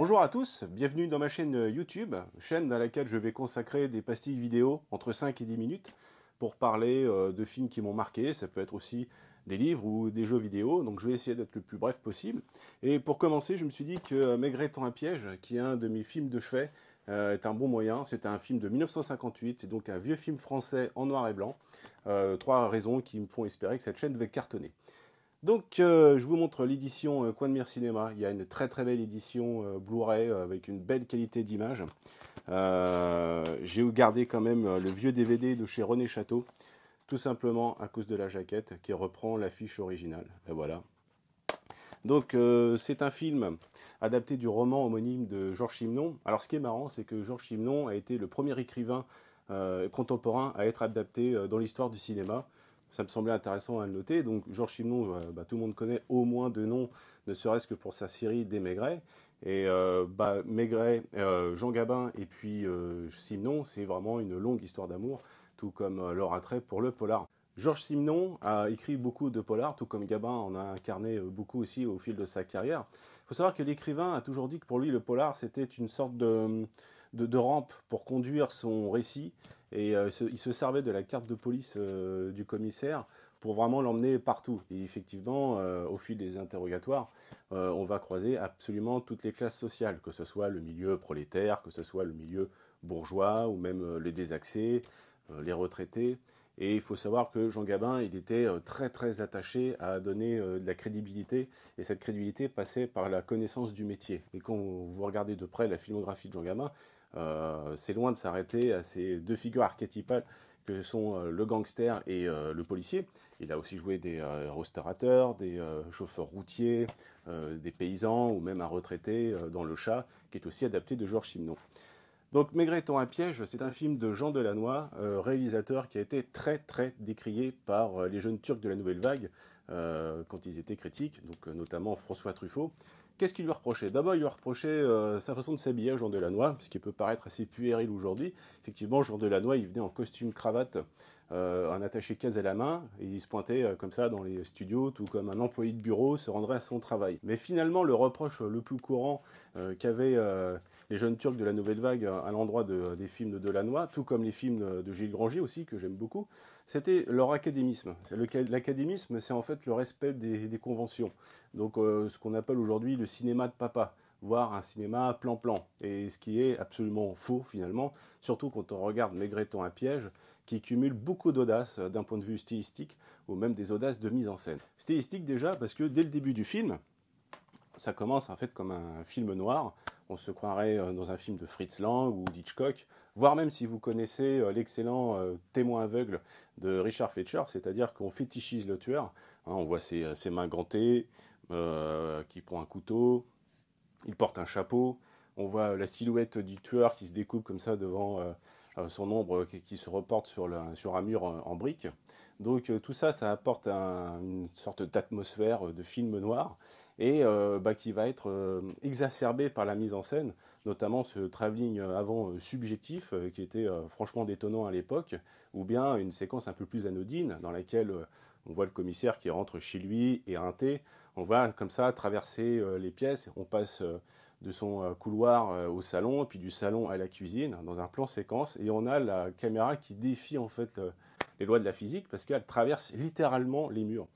Bonjour à tous, bienvenue dans ma chaîne YouTube, chaîne dans laquelle je vais consacrer des pastilles vidéo entre 5 et 10 minutes pour parler euh, de films qui m'ont marqué, ça peut être aussi des livres ou des jeux vidéo, donc je vais essayer d'être le plus bref possible. Et pour commencer, je me suis dit que euh, Maigreton un piège, qui est un de mes films de chevet, euh, est un bon moyen. C'est un film de 1958, c'est donc un vieux film français en noir et blanc. trois raisons qui me font espérer que cette chaîne va cartonner. Donc, euh, je vous montre l'édition euh, Coin de Mire Cinéma. Il y a une très très belle édition euh, Blu-ray avec une belle qualité d'image. J'ai gardé quand même le vieux DVD de chez René Château, tout simplement à cause de la jaquette qui reprend l'affiche originale. Et voilà. Donc, c'est un film adapté du roman homonyme de Georges Chimnon. Alors, ce qui est marrant, c'est que Georges Chimnon a été le premier écrivain contemporain à être adapté dans l'histoire du cinéma ça me semblait intéressant à le noter. Donc Georges Simenon, euh, bah, tout le monde connaît au moins deux noms, ne serait-ce que pour sa série des Maigret. Et euh, bah, Maigret, euh, Jean Gabin et puis Simenon, c'est vraiment une longue histoire d'amour, tout comme leur attrait pour le polar. Georges Simenon a écrit beaucoup de polar, tout comme Gabin en a incarné beaucoup aussi au fil de sa carrière. Il faut savoir que l'écrivain a toujours dit que pour lui, le polar, c'était une sorte de, de rampe pour conduire son récit et il euh, se servait de la carte de police euh, du commissaire pour vraiment l'emmener partout. Et effectivement, euh, au fil des interrogatoires, on va croiser absolument toutes les classes sociales, que ce soit le milieu prolétaire, que ce soit le milieu bourgeois, ou même les désaxés, les retraités. Et il faut savoir que Jean Gabin, il était très très attaché à donner de la crédibilité, et cette crédibilité passait par la connaissance du métier. Et quand vous regardez de près la filmographie de Jean Gabin, euh, c'est loin de s'arrêter à ces deux figures archétypales que sont euh, le gangster et euh, le policier. Il a aussi joué des restaurateurs, des chauffeurs routiers, des paysans ou même un retraité dans Le Chat, qui est aussi adapté de Georges Simenon. Donc Maigret un piège, c'est un film de Jean Delannoy, réalisateur qui a été très très décrié par les jeunes Turcs de la Nouvelle Vague quand ils étaient critiques, donc notamment François Truffaut. Qu'est-ce qu'il lui reprochait D'abord, il lui reprochait euh, sa façon de s'habiller de Jean Delannoy, ce qui peut paraître assez puéril aujourd'hui. Effectivement, Jean Delannoy, il venait en costume cravate euh, un attaché case à la main, et il se pointait euh, comme ça dans les studios, tout comme un employé de bureau se rendrait à son travail. Mais finalement, le reproche le plus courant euh, qu'avaient les jeunes Turcs de la Nouvelle Vague à l'endroit des films de Delannoy, tout comme les films de Gilles Granger aussi, que j'aime beaucoup, c'était leur académisme. L'académisme, c'est en fait le respect des conventions. Donc ce qu'on appelle aujourd'hui le cinéma de papa voir un cinéma plan-plan. Et ce qui est absolument faux finalement, surtout quand on regarde Maigreton à piège, qui cumule beaucoup d'audace euh, d'un point de vue stylistique, ou même des audaces de mise en scène. Stylistique déjà parce que dès le début du film, ça commence en fait comme un film noir. On se croirait euh, dans un film de Fritz Lang ou d'Hitchcock, voire même si vous connaissez euh, l'excellent Témoin aveugle de Richard Fletcher, c'est-à-dire qu'on fétichise le tueur. Hein, on voit ses, ses mains gantées, qui prend un couteau, il porte un chapeau. On voit la silhouette du tueur qui se découpe comme ça devant euh, euh, son ombre qui, se reporte sur, un mur euh, en, brique. briques. Donc tout ça, ça apporte une sorte d'atmosphère de film noir et bah, qui va être exacerbée exacerbé par la mise en scène, notamment ce travelling avant subjectif qui était franchement détonnant à l'époque, ou bien une séquence un peu plus anodine dans laquelle on voit le commissaire qui rentre chez lui et un thé, on va comme ça traverser euh, les pièces, on passe euh, de son euh, couloir au salon, puis du salon à la cuisine, dans un plan séquence, et on a la caméra qui défie en fait les lois de la physique, parce qu'elle traverse littéralement les murs.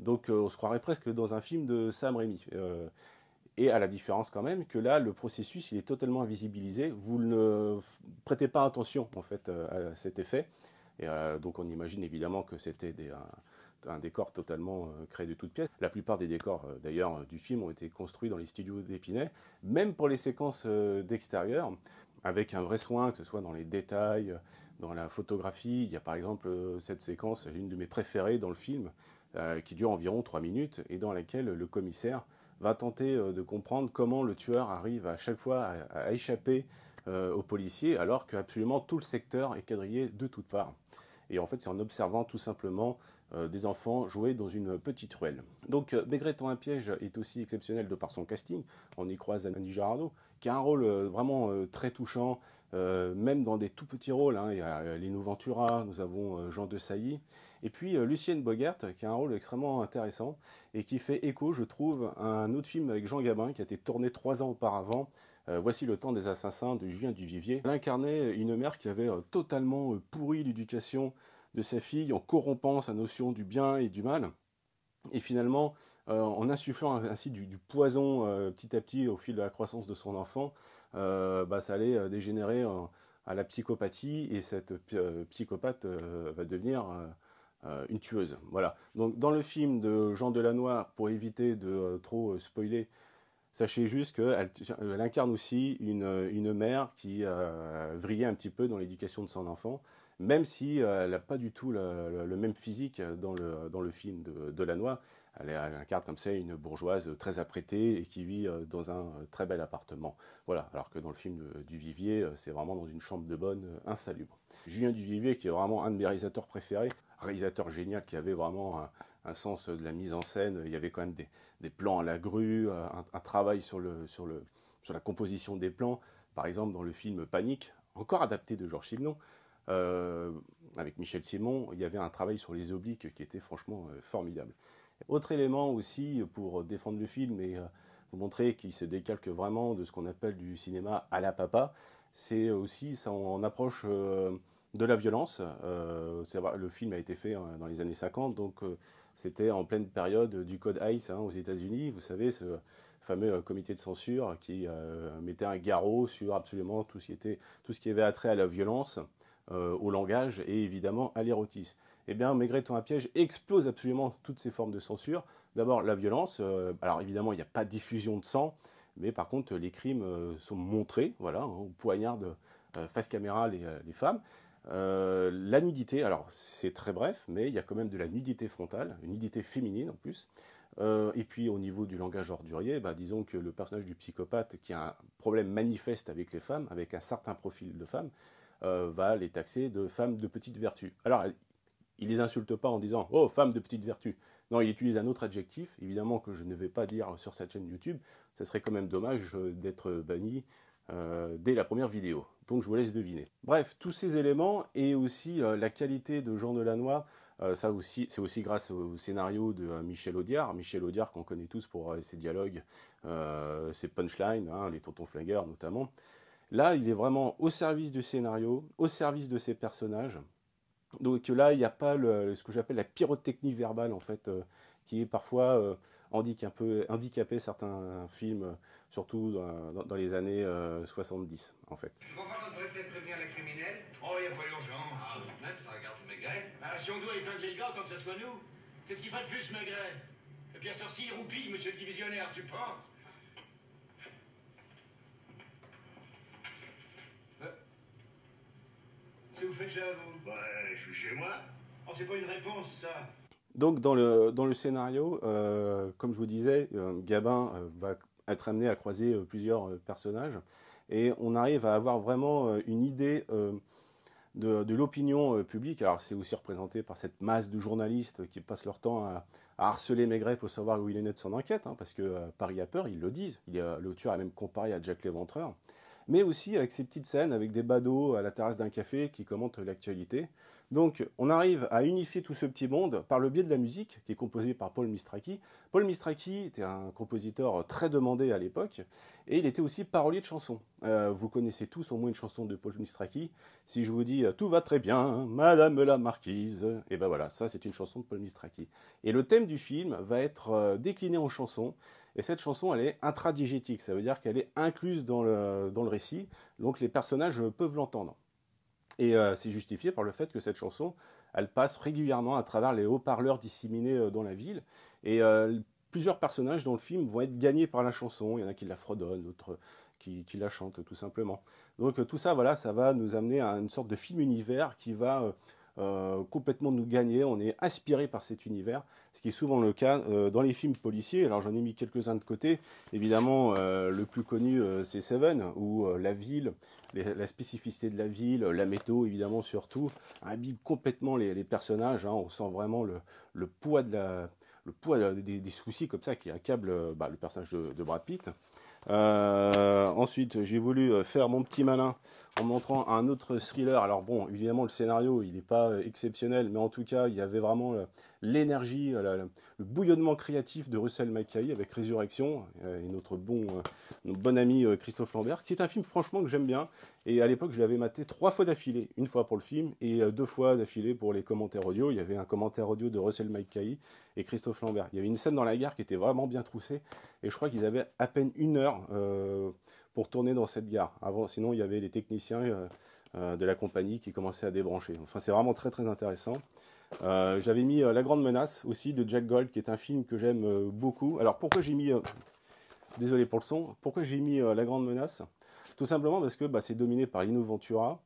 Donc on se croirait presque dans un film de Sam Raimi. et à la différence quand même que là, le processus, il est totalement invisibilisé, vous ne prêtez pas attention en fait à cet effet. Et, donc on imagine évidemment que c'était des un décor totalement euh, créé de toutes pièces. La plupart des décors, euh, d'ailleurs, euh, du film ont été construits dans les studios d'Épinay, même pour les séquences d'extérieur, avec un vrai soin, que ce soit dans les détails, dans la photographie. Il y a par exemple cette séquence, l'une de mes préférées dans le film, qui dure environ 3 minutes et dans laquelle le commissaire va tenter de comprendre comment le tueur arrive à chaque fois à, échapper aux policiers, alors qu'absolument tout le secteur est quadrillé de toutes parts. Et en fait, c'est en observant tout simplement euh, des enfants joués dans une petite ruelle. Donc euh, en un piège est aussi exceptionnel de par son casting. On y croise Annie Girardot, qui a un rôle euh, vraiment très touchant, même dans des tout petits rôles. Hein. Il y a Lino Ventura, nous avons Jean de Sailly, et puis Lucienne Bogart, qui a un rôle extrêmement intéressant et qui fait écho, je trouve, à un autre film avec Jean Gabin qui a été tourné trois ans auparavant, voici le temps des assassins de Julien Duvivier. Elle incarnait une mère qui avait totalement pourri l'éducation de sa fille en corrompant sa notion du bien et du mal, et finalement euh, en insufflant ainsi du, poison euh, petit à petit au fil de la croissance de son enfant, euh, bah, ça allait dégénérer à la psychopathie et cette psychopathe va devenir une tueuse. Voilà. Donc dans le film de Jean Delannoy, pour éviter de trop spoiler, Sachez juste qu'elle incarne aussi une, mère qui a vrillé un petit peu dans l'éducation de son enfant même si euh, elle n'a pas du tout le, même physique dans le, dans le film de, de Lanois. Elle incarne comme ça une bourgeoise très apprêtée et qui vit euh, dans un euh, très bel appartement. Voilà, alors que dans le film de, du Vivier, c'est vraiment dans une chambre de bonne insalubre. Julien du Vivier, qui est vraiment un de mes réalisateurs préférés, réalisateur génial qui avait vraiment un, sens de la mise en scène. Il y avait quand même des, plans à la grue, un, travail sur, le, sur, le, sur la composition des plans. Par exemple, dans le film Panique, encore adapté de Georges Simenon, euh, avec Michel Simon, il y avait un travail sur les obliques qui était franchement euh, formidable. Autre élément aussi pour défendre le film et euh, vous montrer qu'il se décalque vraiment de ce qu'on appelle du cinéma à la papa, c'est aussi son approche de la violence. le film a été fait dans les années 50, donc c'était en pleine période du Code ICE hein, aux États-Unis. Vous savez, ce fameux comité de censure qui mettait un garrot sur absolument tout ce qui, était, tout ce qui avait attrait à la violence. Euh, au langage et évidemment à l'érotisme. Eh bien, Maigret à piège explose absolument toutes ces formes de censure. D'abord, la violence. Euh, alors évidemment, il n'y a pas de diffusion de sang, mais par contre, les crimes euh, sont montrés. Voilà, on hein, poignarde face caméra les, femmes. la nudité, alors c'est très bref, mais il y a quand même de la nudité frontale, une nudité féminine en plus. et puis au niveau du langage ordurier, bah, disons que le personnage du psychopathe qui a un problème manifeste avec les femmes, avec un certain profil de femmes, euh, va les taxer de femmes de petite vertu. Alors, il les insulte pas en disant Oh, femmes de petite vertu. Non, il utilise un autre adjectif, évidemment que je ne vais pas dire sur cette chaîne YouTube. Ce serait quand même dommage euh, d'être banni euh, dès la première vidéo. Donc je vous laisse deviner. Bref, tous ces éléments et aussi la qualité de Jean Delannoy, ça aussi, c'est aussi grâce au, scénario de Michel Audiard. Michel Audiard qu'on connaît tous pour ses dialogues, ses punchlines, hein, les tontons flingueurs notamment. Là, il est vraiment au service du scénario, au service de ses personnages. Donc là, il n'y a pas le, ce que j'appelle la pyrotechnie verbale, en fait, euh, qui est parfois euh, handicapée, certains films, euh, surtout dans, dans, les années 70, euh, en fait. Pourquoi quand on peut-être prévenir les criminels Oh, il n'y a pas d'urgence. Ah, même, ça regarde Maigret. Ah, si on doit être le gars, tant que ce soit nous, qu'est-ce qu'il fera de plus, Maigret Et bien, à ce il roupille, monsieur le divisionnaire, tu penses Bah, moi. Oh, une réponse, Donc, dans le, scénario, euh, comme je vous disais, euh, Gabin euh, va être amené à croiser plusieurs personnages. Et on arrive à avoir vraiment une idée de, l'opinion publique. Alors, c'est aussi représenté par cette masse de journalistes qui passent leur temps à, harceler Maigret pour savoir où il est né de son enquête, hein, parce que Paris a peur, ils le disent. Il a le tueur même comparé à Jack l'Éventreur mais aussi avec ces petites scènes avec des badauds à la terrasse d'un café qui commentent l'actualité. Donc on arrive à unifier tout ce petit monde par le biais de la musique qui est composée par Paul Mistraki. Paul Mistraki était un compositeur très demandé à l'époque et il était aussi parolier de chansons. Euh, vous connaissez tous au moins une chanson de Paul Mistraki. Si je vous dis euh, Tout va très bien, Madame la Marquise, et eh ben voilà, ça c'est une chanson de Paul Mistraki. Et le thème du film va être euh, décliné en chansons. Et cette chanson, elle est intradigétique, ça veut dire qu'elle est incluse dans le, dans le récit, donc les personnages peuvent l'entendre. Et euh, c'est justifié par le fait que cette chanson, elle passe régulièrement à travers les haut-parleurs disséminés euh, dans la ville. Et euh, plusieurs personnages dans le film vont être gagnés par la chanson. Il y en a qui la fredonnent, d'autres qui, qui, la chantent tout simplement. Donc tout ça, voilà, ça va nous amener à une sorte de film-univers qui va euh, complètement nous gagner, on est inspiré par cet univers, ce qui est souvent le cas euh, dans les films policiers. Alors j'en ai mis quelques-uns de côté. Évidemment, euh, le plus connu, c'est Seven, où la ville, la spécificité de la ville, la météo évidemment surtout, habille complètement les, personnages. Hein. on sent vraiment le, poids, des, soucis comme ça qui accable bah, le personnage de Brad Pitt. Euh, ensuite, j'ai voulu euh, faire mon petit malin en montrant un autre thriller. Alors bon, évidemment, le scénario, il n'est pas euh, exceptionnel, mais en tout cas, il y avait vraiment l'énergie, euh, le bouillonnement créatif de Russell Mackay avec Résurrection euh, et notre bon, euh, notre bon ami Christophe Lambert, qui est un film franchement que j'aime bien. Et à l'époque, je l'avais maté trois fois d'affilée, une fois pour le film et deux fois d'affilée pour les commentaires audio. Il y avait un commentaire audio de Russell Mackay et Christophe Lambert. Il y avait une scène dans la gare qui était vraiment bien troussée et je crois qu'ils avaient à peine une heure pour tourner dans cette gare. Avant, sinon, il y avait les techniciens de la compagnie qui commençaient à débrancher. Enfin, c'est vraiment très très intéressant. Euh, j'avais mis euh, La Grande Menace aussi de Jack Gold, qui est un film que j'aime euh, beaucoup. Alors pourquoi j'ai mis, désolé pour le son, pourquoi j'ai mis La Grande Menace Tout simplement parce que bah, c'est dominé par Lino Ventura,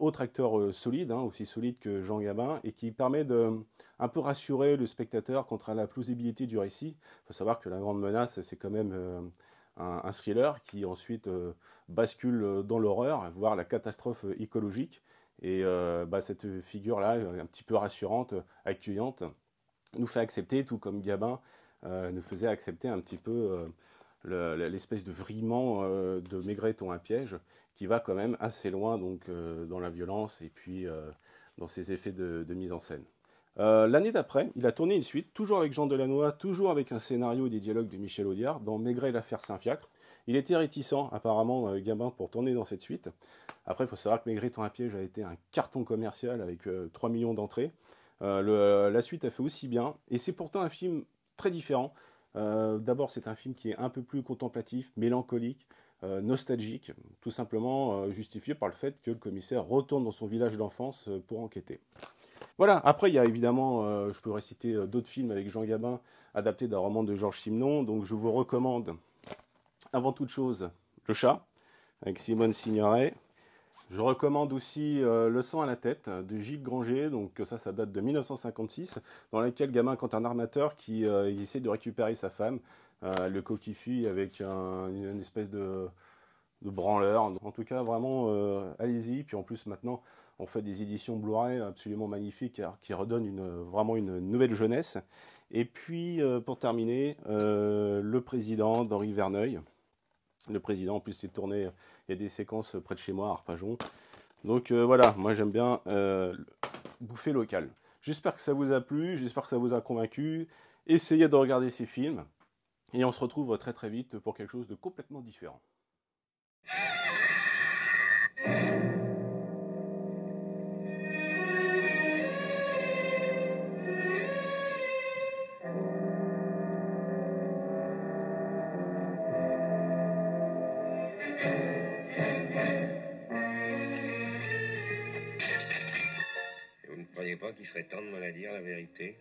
autre acteur solide, hein, aussi solide que Jean Gabin, et qui permet de un peu rassurer le spectateur contre la plausibilité du récit. Il faut savoir que la grande menace, c'est quand même un, un, thriller qui ensuite bascule dans l'horreur, voire la catastrophe écologique. Et euh, bah, cette figure-là, euh, un petit peu rassurante, euh, accueillante, nous fait accepter, tout comme Gabin nous faisait accepter un petit peu l'espèce de vriment de Maigreton à piège, qui va quand même assez loin donc, dans la violence et puis dans ses effets de, mise en scène. L'année d'après, il a tourné une suite, toujours avec Jean Delannoy, toujours avec un scénario et des dialogues de Michel Audiard, dans Maigret l'affaire Saint-Fiacre, il était réticent, apparemment, euh, Gabin, pour tourner dans cette suite. Après, il faut savoir que Maigret en un piège a été un carton commercial avec 3 euh, millions d'entrées. Euh, la suite a fait aussi bien, et c'est pourtant un film très différent. D'abord, c'est un film qui est un peu plus contemplatif, mélancolique, nostalgique, tout simplement justifié par le fait que le commissaire retourne dans son village d'enfance pour enquêter. Voilà, après il y a évidemment, je peux réciter d'autres films avec Jean Gabin, adaptés d'un roman de Georges Simenon, donc je vous recommande avant toute chose, Le Chat, avec Simone Signoret. Je recommande aussi euh, Le sang à la tête euh, de Gilles Granger, donc euh, ça, ça date de 1956, dans lequel gamin, quand un armateur qui essaie de récupérer sa femme, le coquifie avec une espèce de, branleur. En tout cas, vraiment, allez-y. Puis en plus, maintenant, on fait des éditions Blu-ray absolument magnifiques qui redonnent vraiment une nouvelle jeunesse. Et puis, pour terminer, le président d'Henri Verneuil. Le président, en plus, s'est tourné. Euh, il y a des séquences euh, près de chez moi, à Arpajon. Donc euh, voilà, moi j'aime bien bouffer local. J'espère que ça vous a plu, j'espère que ça vous a convaincu. Essayez de regarder ces films. Et on se retrouve très très vite pour quelque chose de complètement différent. Il serait temps de me la dire, la vérité.